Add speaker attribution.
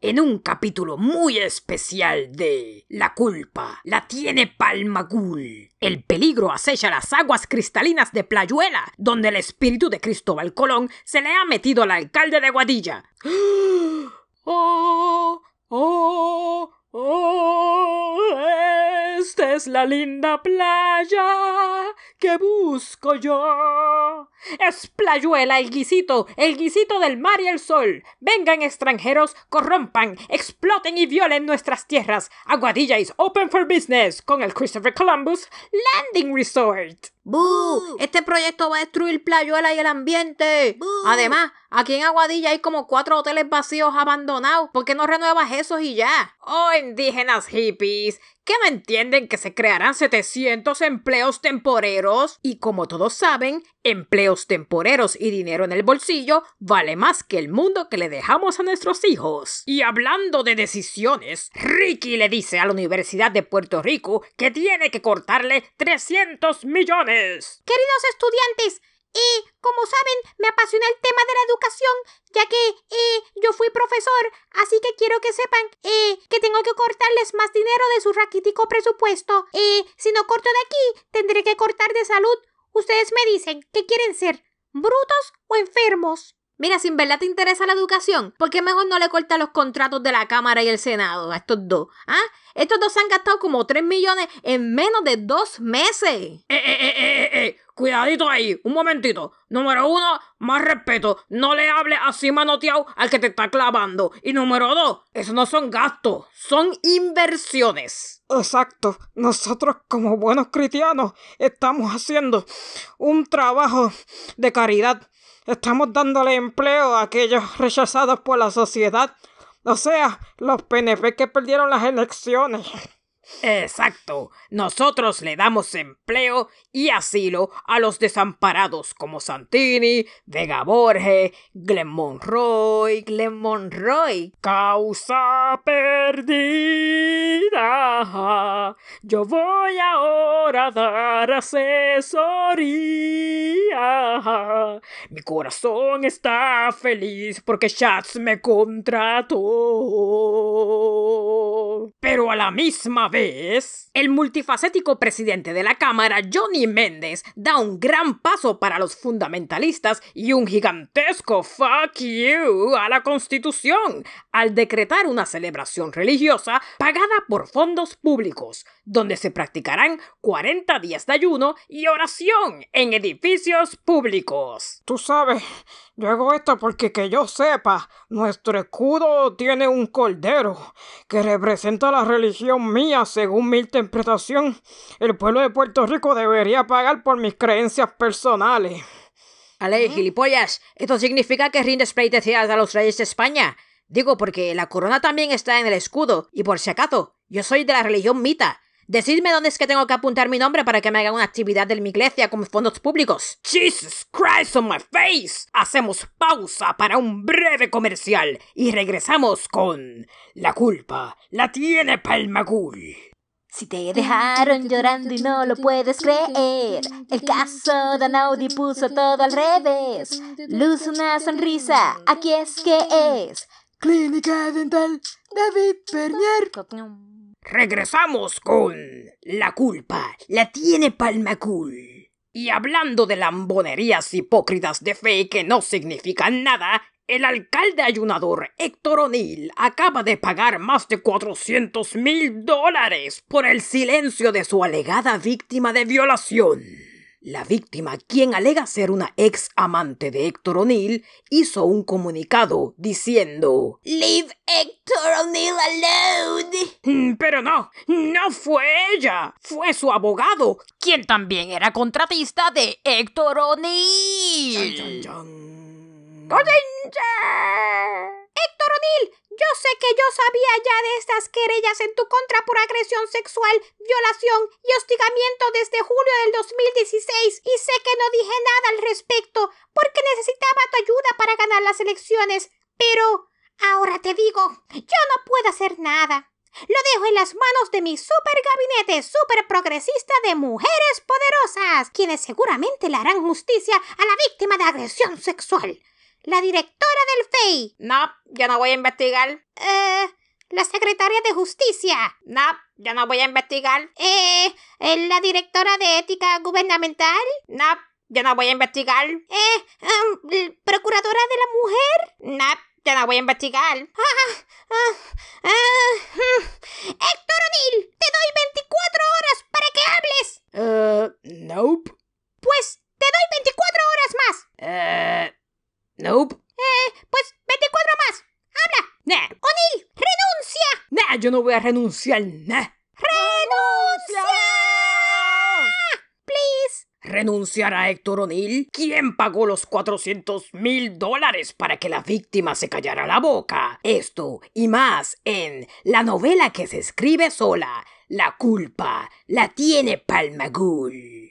Speaker 1: en un capítulo muy especial de La culpa la tiene Palmagul. El peligro acecha las aguas cristalinas de Playuela, donde el espíritu de Cristóbal Colón se le ha metido al alcalde de Guadilla. ¡Oh! ¡Oh! ¡Oh! ¡Eh! la linda playa que busco yo. Es playuela el guisito, el guisito del mar y el sol. Vengan extranjeros, corrompan, exploten y violen nuestras tierras. Aguadilla is open for business con el Christopher Columbus Landing Resort. Este proyecto va a destruir Playuela y el ambiente. Además, aquí en Aguadilla hay como cuatro hoteles vacíos abandonados. ¿Por qué no renuevas esos y ya? Oh, indígenas hippies, ¿Qué no entienden que se crearán 700 empleos temporeros. Y como todos saben, Empleos temporeros y dinero en el bolsillo vale más que el mundo que le dejamos a nuestros hijos. Y hablando de decisiones, Ricky le dice a la Universidad de Puerto Rico que tiene que cortarle 300 millones.
Speaker 2: Queridos estudiantes, y eh, como saben, me apasiona el tema de la educación, ya que eh, yo fui profesor, así que quiero que sepan eh, que tengo que cortarles más dinero de su raquítico presupuesto. Eh, si no corto de aquí, tendré que cortar de salud, Ustedes me dicen que quieren ser brutos o enfermos. Mira, si en verdad te interesa la educación, ¿por qué mejor no le cortas los contratos de la Cámara y el Senado a estos dos? ¿Ah? Estos dos se han gastado como 3 millones en menos de dos meses. Eh,
Speaker 1: eh, eh, Cuidadito ahí, un momentito. Número uno, más respeto. No le hables así manoteado al que te está clavando. Y número dos, esos no son gastos, son inversiones. Exacto. Nosotros como buenos cristianos estamos haciendo un trabajo de caridad. Estamos dándole empleo a aquellos rechazados por la sociedad. O sea, los PNP que perdieron las elecciones. Exacto. Nosotros le damos empleo y asilo a los desamparados como Santini, Vega Borges, Glen Monroy, Causa perdida. Yo voy ahora a dar asesoría. Mi corazón está feliz porque chats me contrató pero a la misma vez, el multifacético presidente de la Cámara, Johnny Méndez, da un gran paso para los fundamentalistas y un gigantesco fuck you a la Constitución al decretar una celebración religiosa pagada por fondos públicos, donde se practicarán 40 días de ayuno y oración en edificios públicos. Tú sabes, yo hago esto porque que yo sepa, nuestro escudo tiene un cordero que representa la religión mía, según mi interpretación, el pueblo de Puerto Rico debería pagar por mis creencias personales. Ale, ¿Mm? gilipollas, esto significa que rindes pleitesías a los reyes de España. Digo, porque la corona también está en el escudo, y por si acaso, yo soy de la religión mita. Decidme dónde es que tengo que apuntar mi nombre para que me hagan una actividad de mi iglesia con fondos públicos. Jesus Christ on my face. Hacemos pausa para un breve comercial y regresamos con La culpa la tiene Palmagul. Si
Speaker 2: te dejaron llorando y no lo puedes creer, el caso de Naudi puso todo al revés. Luz una sonrisa, aquí es que es. Clínica Dental David Bernier.
Speaker 1: Regresamos con La culpa
Speaker 2: la tiene Palmacul.
Speaker 1: Y hablando de lambonerías hipócritas de fe que no significan nada, el alcalde ayunador Héctor O'Neill acaba de pagar más de 400 mil dólares por el silencio de su alegada víctima de violación. La víctima, quien alega ser una ex amante de Héctor O'Neill, hizo un comunicado diciendo: Leave Héctor O'Neill alone. Mm, pero no, no fue ella, fue su abogado, quien también era
Speaker 2: contratista de Héctor O'Neill. ¡Héctor O'Neill! Yo sé que yo sabía ya de estas querellas en tu contra por agresión sexual, violación y hostigamiento desde julio del 2016 y sé que no dije nada al respecto porque necesitaba tu ayuda para ganar las elecciones, pero ahora te digo, yo no puedo hacer nada. Lo dejo en las manos de mi super gabinete super progresista de mujeres poderosas, quienes seguramente le harán justicia a la víctima de agresión sexual. La directora del FEI. No, yo no voy a investigar. Eh, la secretaria de justicia. No, yo no voy a investigar. Eh, eh la directora de ética gubernamental. No, yo no voy a investigar. Eh, em, procuradora de la mujer. No, yo no voy a investigar. Ah, ah, ah, ah. Héctor O'Neill, te doy 24 horas para que hables.
Speaker 1: Uh, nope.
Speaker 2: Pues te doy 24 horas más. Eh. Nope. Eh, pues 24 más. Habla. Nah. O'Neill, renuncia.
Speaker 1: Nah, yo no voy a renunciar. Nah.
Speaker 2: ¡Renuncia! Please.
Speaker 1: ¿Renunciar a Héctor O'Neill? ¿Quién pagó los 400 mil dólares para que la víctima se callara la boca? Esto y más en la novela que se escribe sola. La culpa la tiene Palmagul.